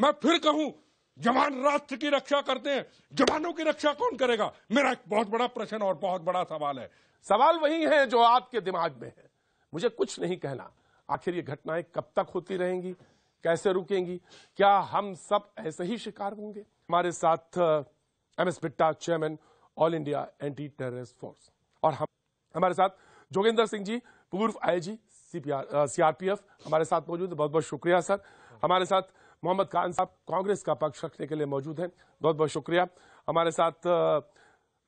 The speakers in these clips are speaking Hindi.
मैं फिर कहूं जवान राष्ट्र की रक्षा करते हैं जवानों की रक्षा कौन करेगा मेरा एक बहुत बड़ा प्रश्न और बहुत बड़ा सवाल है सवाल वही है जो आपके दिमाग में है मुझे कुछ नहीं कहना आखिर ये घटनाएं कब तक होती रहेंगी कैसे रुकेंगी क्या हम सब ऐसे ही शिकार होंगे हमारे साथ M S Pitta chairman all India anti terrorist force और हम हमारे साथ जोगेंद्र सिंह जी पूर्व आईजी सीपीआर सीआरपीएफ हमारे साथ मौजूद बहुत बहुत शुक्रिया सर हमारे साथ मोहम्मद खान साहब कांग्रेस का पक्ष रखने के लिए मौजूद हैं बहुत बहुत शुक्रिया हमारे साथ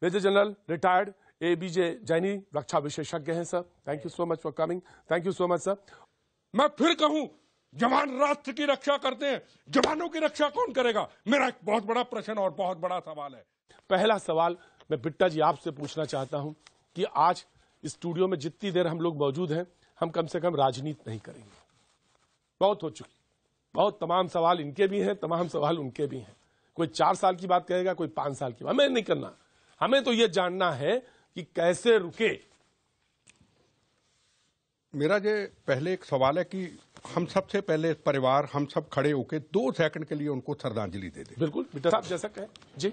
major general retired A B J Jaini रक्षा विशेषज्ञ हैं sir thank you so much for coming thank you so much sir मैं फिर कहूं जवान राष्ट्र की रक्षा करते हैं जवानों की रक्षा कौन करेगा मेरा एक बहुत बड़ा प्रश्न और बहुत बड़ा सवाल है पहला सवाल मैं बिट्टा जी आपसे पूछना चाहता हूं कि आज स्टूडियो में जितनी देर हम लोग मौजूद हैं हम कम से कम राजनीति नहीं करेंगे बहुत हो चुकी बहुत तमाम सवाल इनके भी हैं तमाम सवाल उनके भी हैं कोई चार साल की बात कहेगा कोई पांच साल की बात हमें नहीं करना हमें तो यह जानना है कि कैसे रुके मेरा ये पहले एक सवाल है कि हम सबसे पहले परिवार हम सब खड़े होके दो सेकंड के लिए उनको श्रद्धांजलि दे दे बिल्कुल बेटा साहब जैसा कहें जी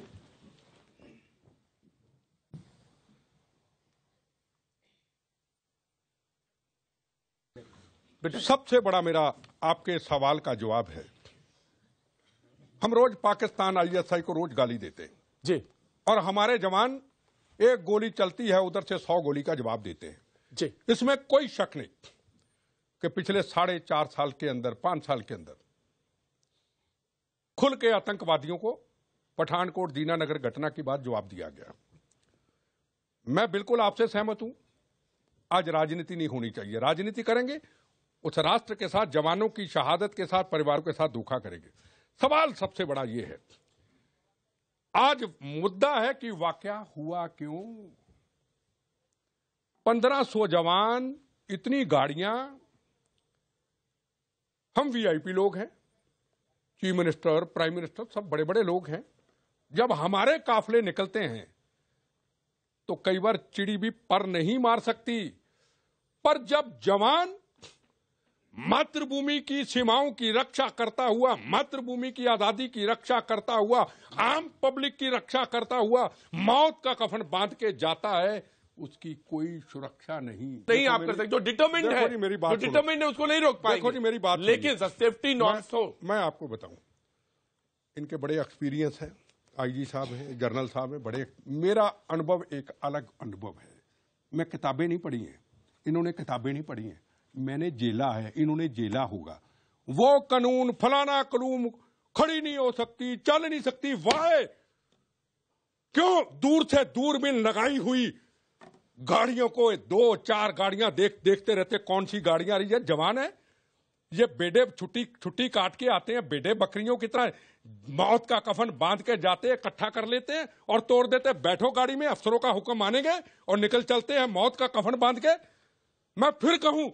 तो सबसे बड़ा मेरा आपके सवाल का जवाब है हम रोज पाकिस्तान आईएसआई को रोज गाली देते हैं जी और हमारे जवान एक गोली चलती है उधर से सौ गोली का जवाब देते हैं जी इसमें कोई शक नहीं कि पिछले साढ़े चार साल के अंदर पांच साल के अंदर खुल के आतंकवादियों को पठानकोट दीनानगर घटना के बाद जवाब दिया गया मैं बिल्कुल आपसे सहमत हूं आज राजनीति नहीं होनी चाहिए राजनीति करेंगे उस राष्ट्र के साथ जवानों की शहादत के साथ परिवारों के साथ धोखा करेंगे सवाल सबसे बड़ा यह है आज मुद्दा है कि वाक्य हुआ क्यों पंद्रह सौ जवान इतनी गाड़ियां हम वीआईपी लोग हैं चीफ मिनिस्टर प्राइम मिनिस्टर सब बड़े बड़े लोग हैं जब हमारे काफले निकलते हैं तो कई बार चिड़ी भी पर नहीं मार सकती पर जब जवान मातृभूमि की सीमाओं की रक्षा करता हुआ मातृभूमि की आजादी की रक्षा करता हुआ आम पब्लिक की रक्षा करता हुआ मौत का कफन बांध के जाता है उसकी कोई सुरक्षा नहीं नहीं आप कर सकते जो डिटर्मेंट है मेरी बात जो डिटर्मेंट है उसको नहीं रोक पाएंगे मेरी बात लेकिन सेफ्टी नॉट हो मैं आपको बताऊं इनके बड़े एक्सपीरियंस है आईजी साहब हैं जनरल साहब हैं बड़े मेरा अनुभव एक अलग अनुभव है मैं किताबें नहीं पढ़ी हैं इन्होंने किताबें नहीं पढ़ी हैं मैंने जेला है इन्होंने जेला होगा वो कानून फलाना कानून खड़ी नहीं हो सकती चल नहीं सकती वाह क्यों दूर से दूर में लगाई हुई गाड़ियों को दो चार गाड़ियां देख देखते रहते कौन सी गाड़ियां आ रही है जवान है ये बेडे छुट्टी छुट्टी काट के आते हैं बेडे बकरियों की तरह मौत का कफन बांध के जाते हैं इकट्ठा कर लेते हैं और तोड़ देते हैं बैठो गाड़ी में अफसरों का हुक्म मानेंगे और निकल चलते हैं मौत का कफन बांध के मैं फिर कहूं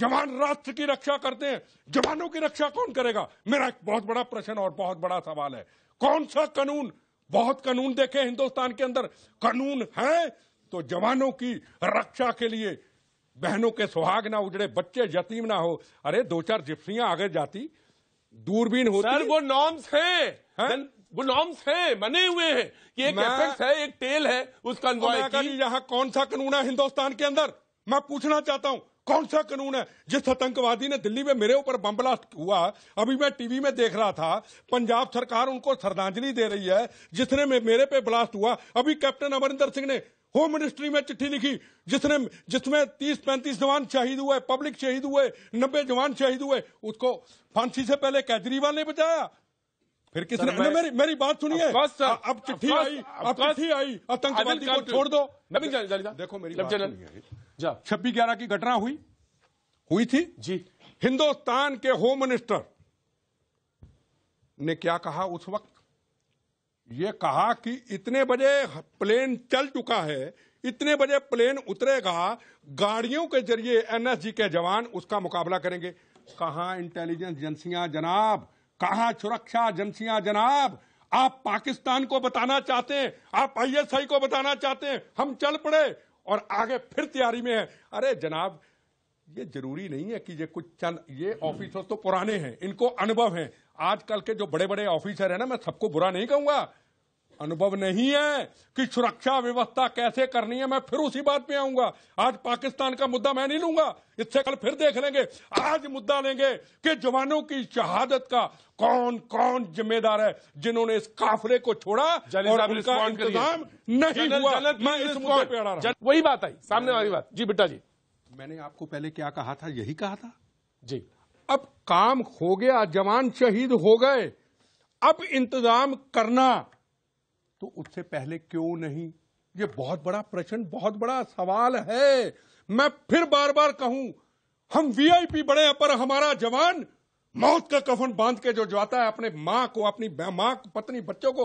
जवान राष्ट्र की रक्षा करते हैं जवानों की रक्षा कौन करेगा मेरा एक बहुत बड़ा प्रश्न और बहुत बड़ा सवाल है कौन सा कानून बहुत कानून देखे हिंदुस्तान के अंदर कानून है तो जवानों की रक्षा के लिए बहनों के सुहाग ना उजड़े बच्चे यतीम ना हो अरे दो चार जिप्सियां आगे जाती दूरबीन होती सर वो नॉर्म्स हैं है? वो नॉर्म्स हैं बने हुए हैं कि एक एपेक्स है एक टेल है उसका तो यहाँ कौन सा कानून है हिंदुस्तान के अंदर मैं पूछना चाहता हूं कौन सा कानून है जिस आतंकवादी ने दिल्ली में मेरे ऊपर बम ब्लास्ट हुआ अभी मैं टीवी में देख रहा था पंजाब सरकार उनको श्रद्धांजलि दे रही है जिसने मेरे पे ब्लास्ट हुआ अभी कैप्टन अमरिंदर सिंह ने होम मिनिस्ट्री में चिट्ठी लिखी जिसने जिसमें तीस पैंतीस जवान शहीद हुए पब्लिक शहीद हुए नब्बे जवान शहीद हुए उसको फांसी से पहले केजरीवाल ने बचाया फिर किसने मेरी मेरी बात सुनिए अब चिट्ठी आई अब चिट्ठी आई आतंकवादी को छोड़ दो देखो मेरी बात छब्बीस ग्यारह की घटना हुई हुई थी जी हिंदुस्तान के होम मिनिस्टर ने क्या कहा उस वक्त ये कहा कि इतने बजे प्लेन चल चुका है इतने बजे प्लेन उतरेगा गाड़ियों के जरिए एनएसजी के जवान उसका मुकाबला करेंगे कहा इंटेलिजेंस एजेंसियां जनाब कहा सुरक्षा एजेंसियां जनाब आप पाकिस्तान को बताना चाहते हैं आप आईएसआई को बताना चाहते हैं हम चल पड़े और आगे फिर तैयारी में है अरे जनाब ये जरूरी नहीं है कि ये कुछ चंद ये ऑफिसर तो पुराने हैं इनको अनुभव है आजकल के जो बड़े बड़े ऑफिसर है ना मैं सबको बुरा नहीं कहूंगा अनुभव नहीं है कि सुरक्षा व्यवस्था कैसे करनी है मैं फिर उसी बात पे आऊंगा आज पाकिस्तान का मुद्दा मैं नहीं लूंगा इससे कल फिर देख लेंगे आज मुद्दा लेंगे कि जवानों की शहादत का कौन कौन जिम्मेदार है जिन्होंने इस काफले को छोड़ा और उनका इंतजाम नहीं हुआ मैं इस मुद्दे पे रहा वही बात आई सामने वाली बात जी बिट्टा जी मैंने आपको पहले क्या कहा था यही कहा था जी अब काम हो गया जवान शहीद हो गए अब इंतजाम करना तो उससे पहले क्यों नहीं ये बहुत बड़ा प्रश्न बहुत बड़ा सवाल है मैं फिर बार बार कहूं हम वीआईपी बड़े हैं पर हमारा जवान मौत का कफन बांध के जो जाता है अपने माँ को अपनी माँ पत्नी बच्चों को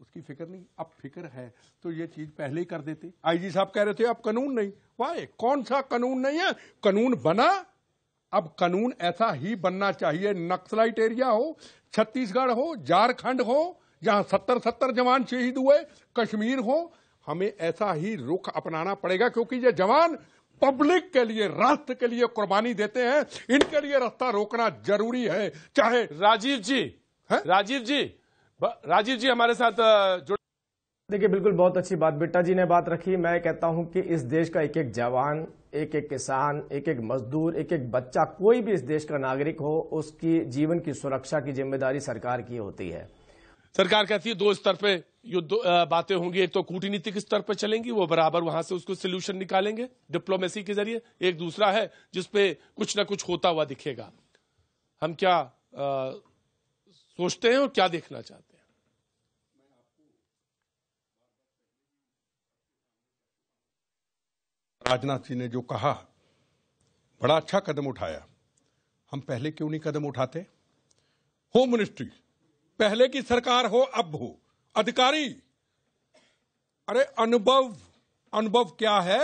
उसकी फिक्र नहीं अब फिक्र है तो ये चीज पहले ही कर देते आईजी साहब कह रहे थे अब कानून नहीं वाह कौन सा कानून नहीं है कानून बना अब कानून ऐसा ही बनना चाहिए नक्सलाइट एरिया हो छत्तीसगढ़ हो झारखंड हो जहां सत्तर सत्तर जवान शहीद हुए कश्मीर हो हमें ऐसा ही रुख अपनाना पड़ेगा क्योंकि ये जवान पब्लिक के लिए राष्ट्र के लिए कुर्बानी देते हैं इनके लिए रास्ता रोकना जरूरी है चाहे राजीव जी है? राजीव जी राजीव जी हमारे साथ जुड़े देखिए बिल्कुल बहुत अच्छी बात बिट्टा जी ने बात रखी मैं कहता हूं कि इस देश का एक एक जवान एक एक किसान एक एक मजदूर एक एक बच्चा कोई भी इस देश का नागरिक हो उसकी जीवन की सुरक्षा की जिम्मेदारी सरकार की होती है सरकार कहती है दो स्तर पे युद्ध बातें होंगी एक तो कूटनीतिक स्तर पर चलेंगी वो बराबर वहां से उसको सोल्यूशन निकालेंगे डिप्लोमेसी के जरिए एक दूसरा है जिसपे कुछ ना कुछ होता हुआ दिखेगा हम क्या आ, सोचते हैं और क्या देखना चाहते हैं राजनाथ सिंह ने जो कहा बड़ा अच्छा कदम उठाया हम पहले क्यों नहीं कदम उठाते होम मिनिस्ट्री पहले की सरकार हो अब हो अधिकारी अरे अनुभव अनुभव क्या है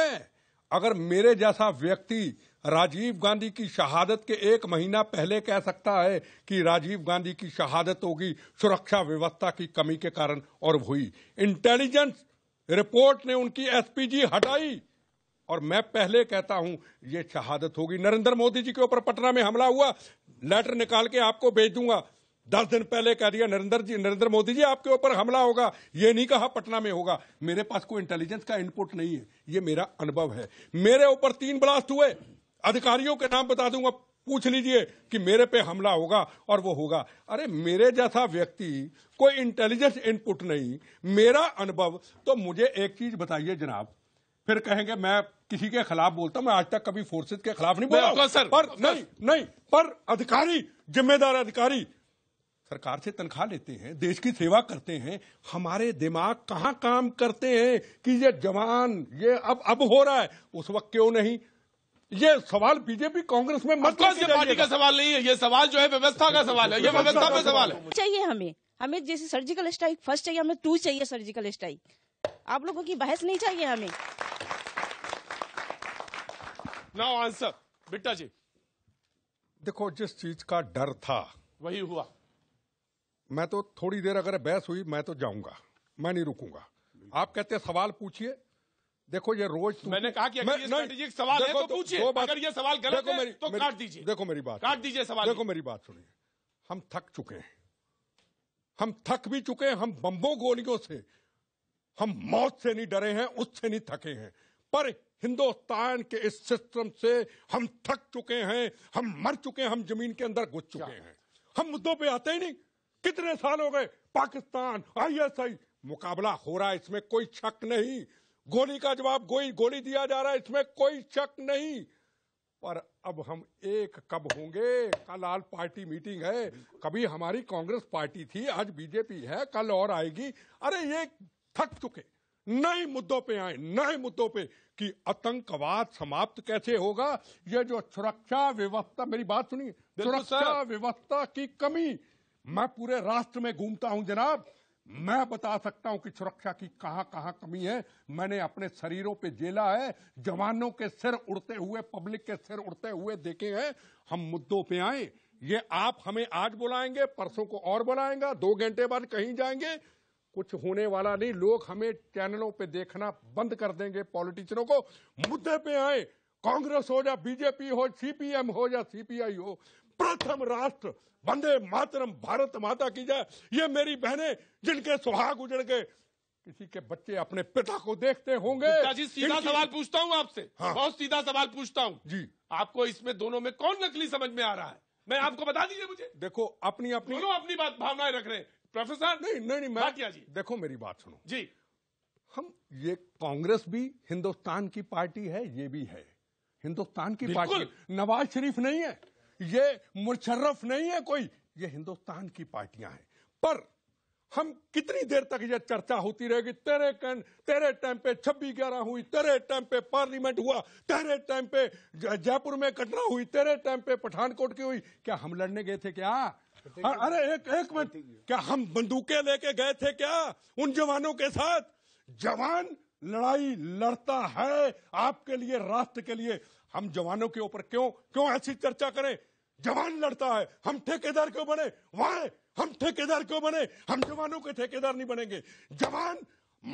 अगर मेरे जैसा व्यक्ति राजीव गांधी की शहादत के एक महीना पहले कह सकता है कि राजीव गांधी की शहादत होगी सुरक्षा व्यवस्था की कमी के कारण और हुई इंटेलिजेंस रिपोर्ट ने उनकी एसपीजी हटाई और मैं पहले कहता हूं ये शहादत होगी नरेंद्र मोदी जी के ऊपर पटना में हमला हुआ लेटर निकाल के आपको भेज दूंगा दस दिन पहले कह दिया नरेंद्र जी नरेंद्र मोदी जी आपके ऊपर हमला होगा ये नहीं कहा पटना में होगा मेरे पास कोई इंटेलिजेंस का इनपुट नहीं है ये मेरा अनुभव है मेरे ऊपर तीन ब्लास्ट हुए अधिकारियों के नाम बता दूंगा पूछ लीजिए कि मेरे पे हमला होगा और वो होगा अरे मेरे जैसा व्यक्ति कोई इंटेलिजेंस इनपुट नहीं मेरा अनुभव तो मुझे एक चीज बताइए जनाब फिर कहेंगे मैं किसी के खिलाफ बोलता हूं मैं आज तक कभी फोर्सेज के खिलाफ नहीं बोला सर पर नहीं नहीं पर अधिकारी जिम्मेदार अधिकारी सरकार से तनख्वाह लेते हैं देश की सेवा करते हैं हमारे दिमाग कहाँ काम करते हैं कि ये जवान ये अब अब हो रहा है उस वक्त क्यों नहीं ये सवाल बीजेपी कांग्रेस में मतलब ये पार्टी का सवाल नहीं है ये सवाल जो है व्यवस्था का सवाल है ये व्यवस्था का सवाल है चाहिए हमें हमें जैसे सर्जिकल स्ट्राइक फर्स्ट चाहिए हमें टू चाहिए सर्जिकल स्ट्राइक आप लोगों की बहस नहीं चाहिए हमें नाउ आंसर बिट्टा जी देखो जिस चीज का डर था वही हुआ मैं तो थोड़ी देर अगर बहस हुई मैं तो जाऊंगा मैं नहीं रुकूंगा आप कहते सवाल पूछिए देखो ये रोज मैंने कहा कि अगर मैं, ये सवाल है तो, तो पूछिए तो अगर ये सवाल गलत है तो काट दीजिए देखो मेरी बात काट दीजिए सवाल देखो मेरी बात सुनिए हम थक चुके हैं हम थक भी चुके हैं हम बम्बों गोलियों से हम मौत से नहीं डरे हैं उससे नहीं थके हैं पर हिंदुस्तान के इस सिस्टम से हम थक चुके हैं हम मर चुके हैं हम जमीन के अंदर घुस चुके हैं हम मुद्दों पे आते ही नहीं कितने साल हो गए पाकिस्तान आईएसआई मुकाबला हो रहा है इसमें कोई शक नहीं गोली का जवाब गोली गोली दिया जा रहा है इसमें कोई शक नहीं पर अब हम एक कब होंगे कल आल पार्टी मीटिंग है कभी हमारी कांग्रेस पार्टी थी आज बीजेपी है कल और आएगी अरे ये थक चुके नए मुद्दों पे आए नए मुद्दों पे कि आतंकवाद समाप्त कैसे होगा ये जो सुरक्षा व्यवस्था मेरी बात सुनिए सुरक्षा व्यवस्था की कमी मैं पूरे राष्ट्र में घूमता हूं जनाब मैं बता सकता हूं कि सुरक्षा की कहां कहां कमी है मैंने अपने शरीरों पे जेला है जवानों के सिर उड़ते हुए पब्लिक के सिर उड़ते हुए देखे हैं हम मुद्दों पे आए ये आप हमें आज बुलाएंगे परसों को और बुलाएंगा दो घंटे बाद कहीं जाएंगे कुछ होने वाला नहीं लोग हमें चैनलों पे देखना बंद कर देंगे पॉलिटिशियनों को मुद्दे पे आए कांग्रेस हो या बीजेपी हो सीपीएम हो या सीपीआई हो प्रथम राष्ट्र वंदे मातरम भारत माता की जय ये मेरी बहनें जिनके सुहाग उजड़ गए किसी के बच्चे अपने पिता को देखते होंगे जी सीधा सवाल पूछता हूँ आपसे हाँ। बहुत सीधा सवाल पूछता हूँ जी आपको इसमें दोनों में कौन नकली समझ में आ रहा है मैं आपको बता दीजिए मुझे देखो अपनी अपनी दोनों अपनी बात भावनाएं रख रहे हैं प्रोफेसर नहीं नहीं नहीं मैं जी देखो मेरी बात सुनो जी हम ये कांग्रेस भी हिंदुस्तान की पार्टी है ये भी है हिंदुस्तान की पार्टी नवाज शरीफ नहीं है ये मुशर्रफ नहीं है कोई ये हिंदुस्तान की पार्टियां हैं पर हम कितनी देर तक यह चर्चा होती रहेगी तेरे कन, तेरे टाइम पे छब्बीस ग्यारह हुई तेरे टाइम पे पार्लियामेंट हुआ तेरे टाइम पे जयपुर में कटरा हुई तेरे टाइम पे पठानकोट की हुई क्या हम लड़ने गए थे क्या अरे एक एक मिनट क्या हम बंदूकें लेके गए थे क्या उन जवानों के साथ जवान लड़ाई लड़ता है आपके लिए राष्ट्र के लिए हम जवानों के ऊपर क्यों क्यों ऐसी चर्चा करें जवान लड़ता है हम ठेकेदार क्यों बने वाह हम ठेकेदार क्यों बने हम जवानों के ठेकेदार नहीं बनेंगे जवान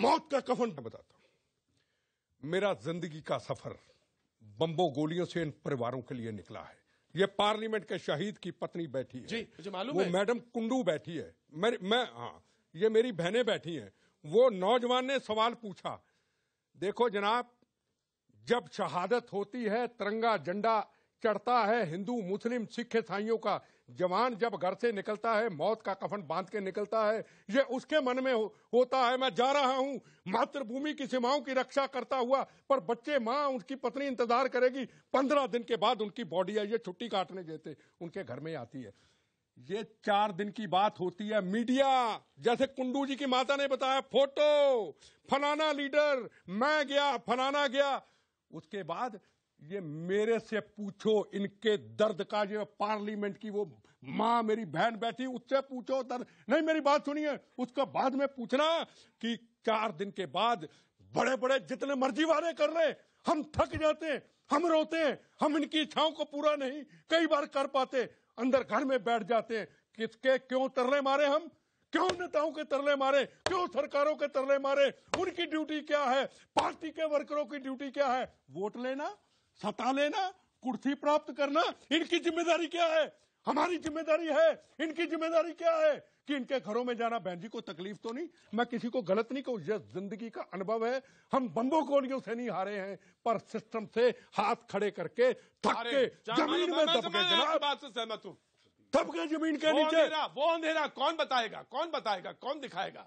मौत का कफन बताता हूं मेरा जिंदगी का सफर बम्बो गोलियों से इन परिवारों के लिए निकला है ये पार्लियामेंट के शहीद की पत्नी बैठी है जी मुझे मालूम वो है मैडम कुंडू बैठी है मेरी मैं हाँ ये मेरी बहनें बैठी हैं वो नौजवान ने सवाल पूछा देखो जनाब जब शहादत होती है तिरंगा झंडा चढ़ता है हिंदू मुस्लिम सिख ईसाइयों का जवान जब घर से निकलता है मौत का कफन बांध के निकलता है ये उसके मन में हो, होता है मैं जा रहा हूं मातृभूमि की सीमाओं की रक्षा करता हुआ पर बच्चे माँ उनकी पत्नी इंतजार करेगी पंद्रह दिन के बाद उनकी बॉडी है ये छुट्टी काटने देते उनके घर में आती है ये चार दिन की बात होती है मीडिया जैसे कुंडू जी की माता ने बताया फोटो फलाना लीडर मैं गया फलाना गया उसके बाद ये मेरे से पूछो इनके दर्द का जो पार्लियामेंट की वो माँ मेरी बहन बैठी उससे पूछो दर्द नहीं मेरी बात सुनिए उसका बाद में पूछना कि चार दिन के बाद बड़े बड़े जितने मर्जी वाले कर रहे हम थक जाते हैं हम रोते हैं हम इनकी इच्छाओं को पूरा नहीं कई बार कर पाते अंदर घर में बैठ जाते हैं किसके क्यों तर्रे मारे हम क्यों नेताओं के तरले मारे क्यों सरकारों के तरले मारे उनकी ड्यूटी क्या है पार्टी के वर्करों की ड्यूटी क्या है वोट लेना सता लेना कुर्सी प्राप्त करना इनकी जिम्मेदारी क्या है हमारी जिम्मेदारी है इनकी जिम्मेदारी क्या है कि इनके घरों में जाना बहन जी को तकलीफ तो नहीं मैं किसी को गलत नहीं कहूँ यह जिंदगी का अनुभव है हम बम्बो गोलियों से नहीं हारे हैं पर सिस्टम से हाथ खड़े करके थक के जमीन में दबके बात से सहमत हूं थपके जमीन के नीचे अंधेरा, वो अंधेरा कौन बताएगा कौन बताएगा कौन दिखाएगा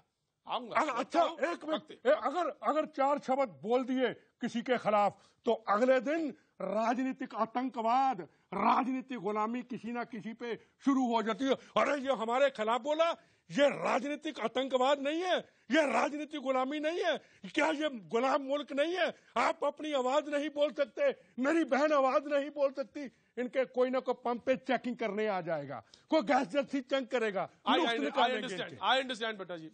आऊंगा अच्छा एक मिनट अगर अगर चार शब्द बोल दिए किसी के खिलाफ तो अगले दिन राजनीतिक आतंकवाद राजनीतिक गुलामी किसी ना किसी पे शुरू हो जाती है अरे ये हमारे खिलाफ बोला ये राजनीतिक आतंकवाद नहीं है ये राजनीतिक गुलामी नहीं है क्या ये गुलाम मुल्क नहीं है आप अपनी आवाज नहीं बोल सकते मेरी बहन आवाज नहीं बोल सकती इनके कोई ना कोई पंप पे चेकिंग करने आ जाएगा कोई गैस जैसी चेक करेगा आई अंडरस्टैंड बेटा जी